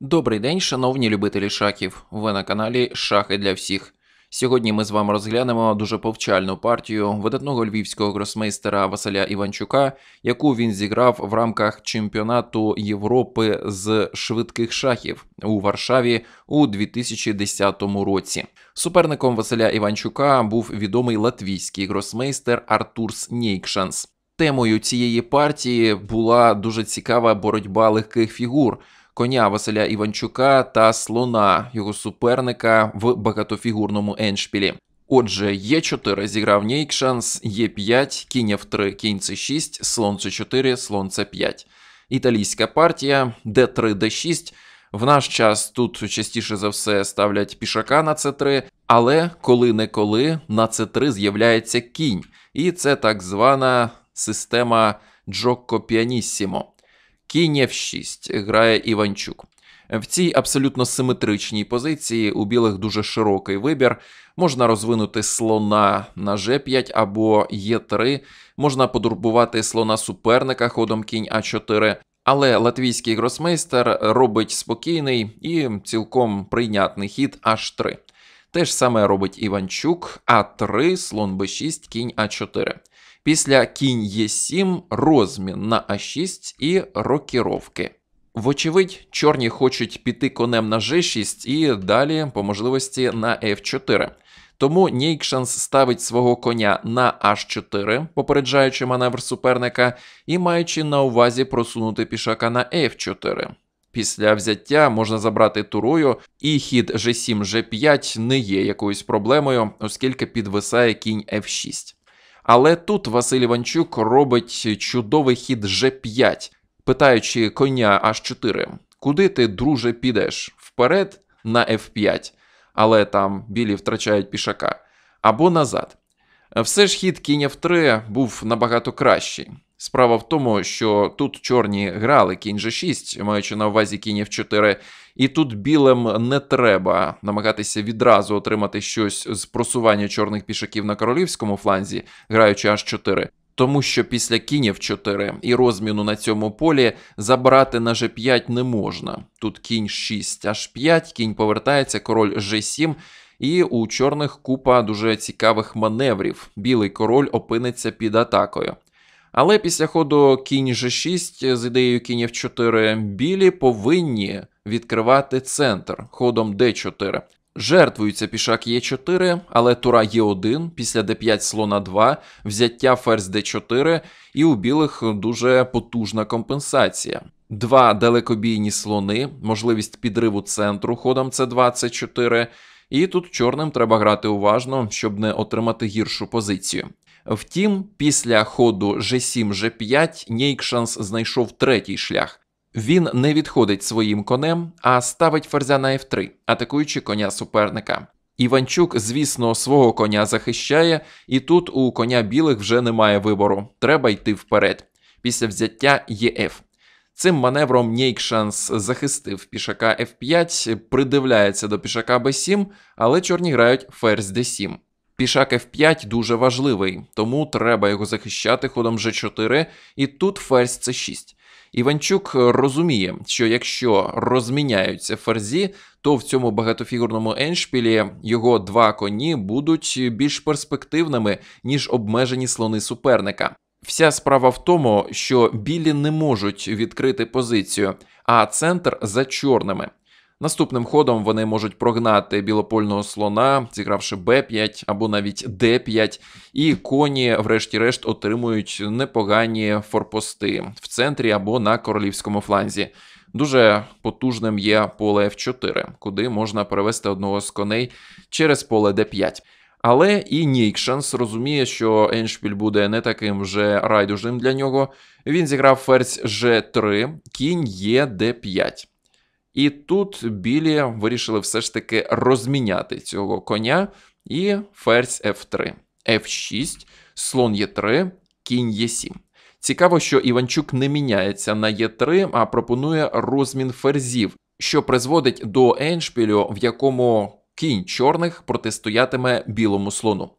Добрий день, шановні любителі шахів. Ви на каналі Шахи для всіх. Сьогодні ми з вами розглянемо дуже повчальну партію видатного львівського гросмейстера Василя Іванчука, яку він зіграв в рамках чемпіонату Європи з швидких шахів у Варшаві у 2010 році. Суперником Василя Іванчука був відомий латвійський гросмейстер Артурс Нейкшанс. Темою цієї партії була дуже цікава боротьба легких фігур коня Василя Іванчука та слона його суперника в багатофігурному еншпілі. Отже, е 4 зіграв Нейкшанс, е 5 кінь ф 3 кінь с 6 слон с 4 слон c 5 Італійська партія d3, d6. В наш час тут частіше за все ставлять пішака на с 3 але коли-неколи на с 3 з'являється кінь, і це так звана система Джокко Піаніссімо. Кінь F6 грає Іванчук. В цій абсолютно симетричній позиції у білих дуже широкий вибір. Можна розвинути слона на G5 або Е3, можна подурбувати слона суперника ходом кінь А4. Але латвійський гросмейстер робить спокійний і цілком прийнятний хід H3. Те ж саме робить Іванчук, А3, слон Б6, кінь А4. Після кінь е 7 розмін на А6 і рокіровки. Вочевидь, чорні хочуть піти конем на G6 і далі по можливості на F4. Тому Нейкшанс ставить свого коня на H4, попереджаючи маневр суперника, і маючи на увазі просунути пішака на F4. Після взяття можна забрати турою, і хід G7, G5 не є якоюсь проблемою, оскільки підвисає кінь F6. Але тут Василь Іванчук робить чудовий хід G5, питаючи коня H4, куди ти, друже, підеш? Вперед на F5, але там білі втрачають пішака або назад. Все ж хід кінь f3 був набагато кращий. Справа в тому, що тут чорні грали кінь же 6, маючи на увазі кінь F4, і тут білим не треба намагатися відразу отримати щось з просування чорних пішаків на королівському фланзі, граючи H4. Тому що після кінів 4 і розміну на цьому полі забрати на g5 не можна. Тут кінь 6 h5, кінь повертається, король g7, і у чорних купа дуже цікавих маневрів. Білий король опиниться під атакою. Але після ходу кінь G6 з ідеєю кінь F4 білі повинні відкривати центр ходом D4. Жертвується пішак Е4, але тура Е1, після Д5 слона 2, взяття ферзь Д4, і у білих дуже потужна компенсація. Два далекобійні слони, можливість підриву центру ходом с 24 І тут чорним треба грати уважно, щоб не отримати гіршу позицію. Втім, після ходу G7, G5 Нейкшанс знайшов третій шлях. Він не відходить своїм конем, а ставить ферзя на F3, атакуючи коня суперника. Іванчук, звісно, свого коня захищає, і тут у коня білих вже немає вибору, треба йти вперед. Після взяття ЄФ. Цим маневром Нейкшанс захистив пішака F5, придивляється до пішака b7, але чорні грають ферзь d7. Пішак F5 дуже важливий, тому треба його захищати ходом G4, і тут ферзь c 6 Іванчук розуміє, що якщо розміняються ферзі, то в цьому багатофігурному еншпілі його два коні будуть більш перспективними, ніж обмежені слони суперника. Вся справа в тому, що білі не можуть відкрити позицію, а центр за чорними. Наступним ходом вони можуть прогнати білопольного слона, зігравши Б5 або навіть Д5, і коні, врешті-решт, отримують непогані форпости в центрі або на королівському фланзі. Дуже потужним є поле F4, куди можна перевести одного з коней через поле d5. Але і Нікшанс розуміє, що Еншпіль буде не таким вже райдужним для нього. Він зіграв ферзь g3, кінь є d5. І тут білі вирішили все ж таки розміняти цього коня і ферзь F3, F6, слон Е3, кінь Е7. Цікаво, що Іванчук не міняється на Е3, а пропонує розмін ферзів, що призводить до еншпілю, в якому кінь чорних протистоятиме білому слону.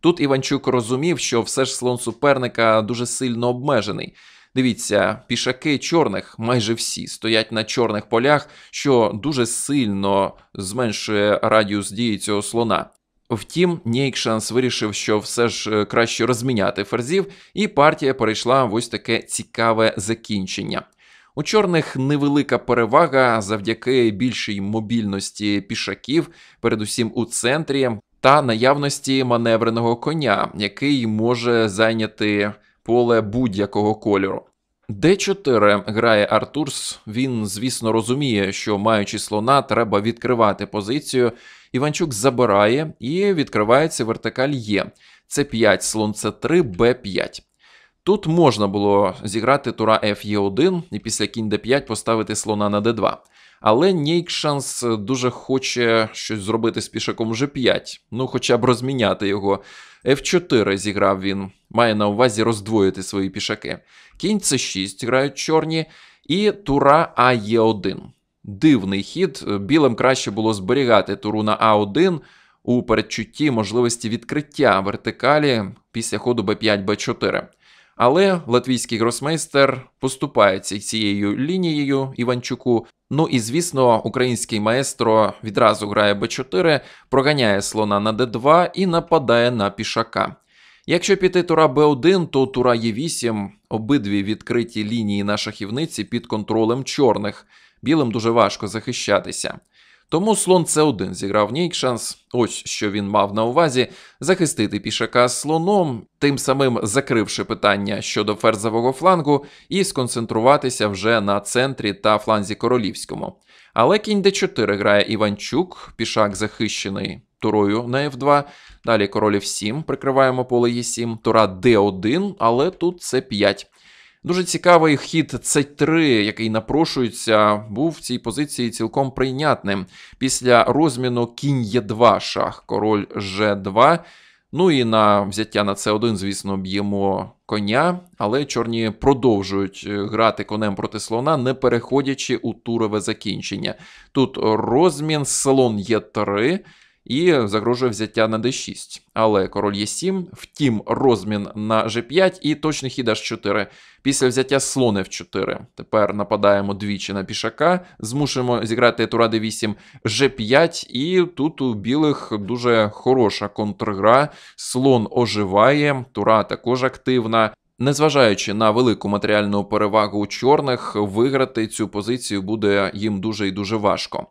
Тут Іванчук розумів, що все ж слон суперника дуже сильно обмежений. Дивіться, пішаки чорних майже всі стоять на чорних полях, що дуже сильно зменшує радіус дії цього слона. Втім, Нейкшанс вирішив, що все ж е, краще розміняти ферзів, і партія перейшла в ось таке цікаве закінчення. У чорних невелика перевага завдяки більшій мобільності пішаків, передусім у центрі, та наявності маневреного коня, який може зайняти поле будь-якого кольору. Д4 грає Артурс. Він, звісно, розуміє, що маючи слона, треба відкривати позицію. Іванчук забирає і відкривається вертикаль Є. Е. Це 5 слон С3, Б5. Тут можна було зіграти тура Ф'Є1 е і після кінь Д5 поставити слона на Д2. Але Нейкшанс дуже хоче щось зробити з пішаком g5, ну хоча б розміняти його. F4 зіграв він має на увазі роздвоїти свої пішаки. Кінь С6 грають чорні, і тура А є 1 Дивний хід. Білим краще було зберігати туру на А1 у передчутті можливості відкриття вертикалі після ходу Б5, Б4. Але латвійський гросмейстер поступається цією лінією Іванчуку. Ну і звісно, український маестро відразу грає Б4, проганяє слона на Д2 і нападає на пішака. Якщо піти тура Б1, то тура Е8, обидві відкриті лінії на шахівниці під контролем чорних. Білим дуже важко захищатися. Тому слон С1 зіграв Нікшанс, ось що він мав на увазі, захистити пішака слоном, тим самим закривши питання щодо ферзового флангу, і сконцентруватися вже на центрі та фланзі королівському. Але кінь Д4 грає Іванчук, пішак захищений турою на F2. Далі король F7, прикриваємо поле Е7, тура Д1, але тут С5. Дуже цікавий хід c 3 який напрошується, був в цій позиції цілком прийнятним. Після розміну кінь є 2 шах, король G2. Ну і на взяття на c 1 звісно, б'ємо коня, але чорні продовжують е, грати конем проти слона, не переходячи у турове закінчення. Тут розмін, слон є 3 і загрожує взяття на d6. Але король є 7, втім, розмін на g5 і точний хід аж 4. Після взяття слон f 4. Тепер нападаємо двічі на пішака, змушуємо зіграти тура d 8 g5, і тут у білих дуже хороша контргра. Слон оживає, тура також активна. Незважаючи на велику матеріальну перевагу у чорних, виграти цю позицію буде їм дуже і дуже важко.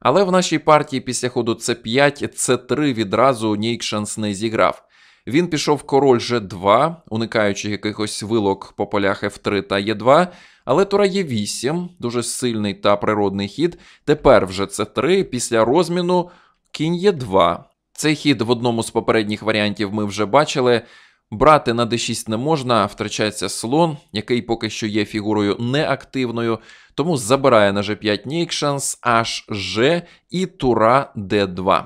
Але в нашій партії після ходу c 5 c 3 відразу Нікшанс не зіграв. Він пішов король G2, уникаючи якихось вилок по полях F3 та Е2. Але тура Е8, дуже сильний та природний хід. Тепер вже c 3 після розміну кінь Е2. Цей хід в одному з попередніх варіантів ми вже бачили. Брати на d6 не можна, втрачається слон, який поки що є фігурою неактивною, тому забирає на g5 Нікшанс, HG і Тура d2.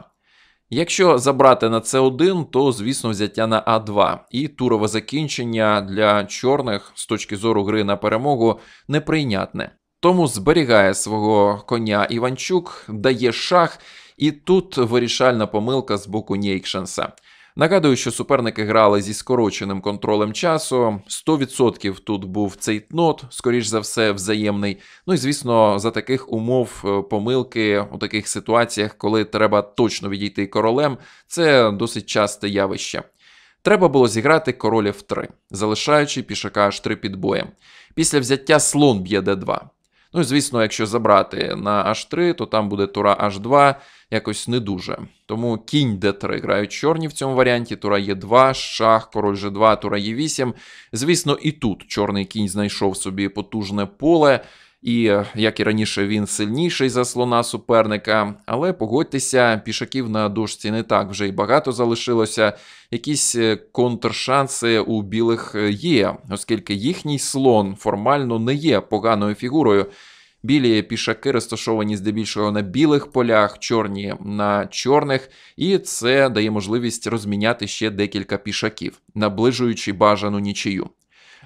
Якщо забрати на c 1 то, звісно, взяття на А2. І турове закінчення для чорних з точки зору гри на перемогу неприйнятне. Тому зберігає свого коня Іванчук, дає шах, і тут вирішальна помилка з боку Нейкшенса. Нагадую, що суперники грали зі скороченим контролем часу. 100% тут був цей тнот, скоріш за все, взаємний. Ну і звісно, за таких умов е, помилки у таких ситуаціях, коли треба точно відійти королем, це досить часте явище. Треба було зіграти король f3, залишаючи пішака h3 під боєм. Після взяття слон б'є d2. Ну і звісно, якщо забрати на H3, то там буде тура H2, якось не дуже. Тому кінь d3 грають чорні в цьому варіанті. Тура Е2, шах, король G2, тура Е8. Звісно, і тут чорний кінь знайшов собі потужне поле. І е, як і раніше, він сильніший за слона суперника. Але погодьтеся, пішаків на дошці не так вже й багато залишилося. Якісь е, контршанси у білих е, є, оскільки їхній слон формально не є поганою фігурою. Білі пішаки розташовані здебільшого на білих полях, чорні на чорних, і це дає можливість розміняти ще декілька пішаків, наближуючи бажану нічию.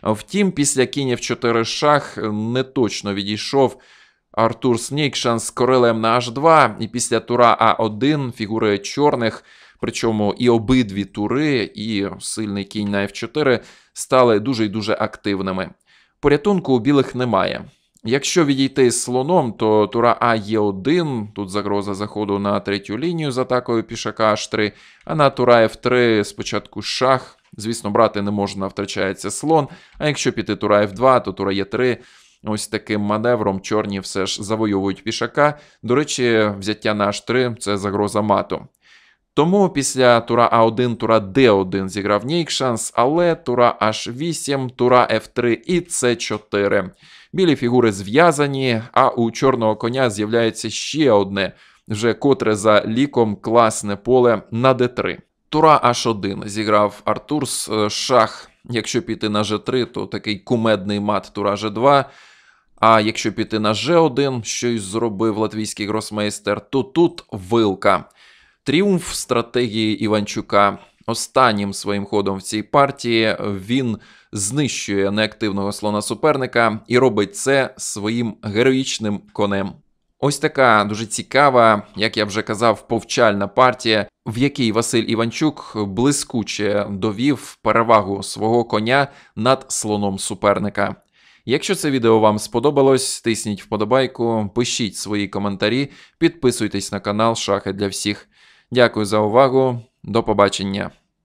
Втім, після кінів чотири шах е, не точно відійшов. Артур Снікшан з королем на H2, і після тура А1 фігури чорних, причому і обидві тури, і сильний кінь на F4 стали дуже і дуже активними. Порятунку у білих немає. Якщо відійти з слоном, то тура А є 1, тут загроза заходу на третю лінію з атакою пішака H3, а на тура F3 спочатку шах. Звісно, брати не можна, втрачається слон. А якщо піти тура F2, то тура Е3. Ось таким маневром чорні все ж завойовують пішака. До речі, взяття на H3 це загроза мату. Тому після тура А1, тура Д1 зіграв Нейкшанс, але тура H8, тура F3 і С4. Білі фігури зв'язані, а у чорного коня з'являється ще одне, вже котре за ліком класне поле на d3. Тура H1 зіграв Артур з е, шах. Якщо піти на G3, то такий кумедний мат Тура G2. А якщо піти на G1, що й зробив латвійський гросмейстер, то тут вилка. Тріумф стратегії Іванчука. Останнім своїм ходом в цій партії він знищує неактивного слона суперника і робить це своїм героїчним конем. Ось така дуже цікава, як я вже казав, повчальна партія, в якій Василь Іванчук блискуче довів перевагу свого коня над слоном суперника. Якщо це відео вам сподобалось, тисніть вподобайку, пишіть свої коментарі, підписуйтесь на канал Шахи для всіх. Дякую за увагу. До побачення.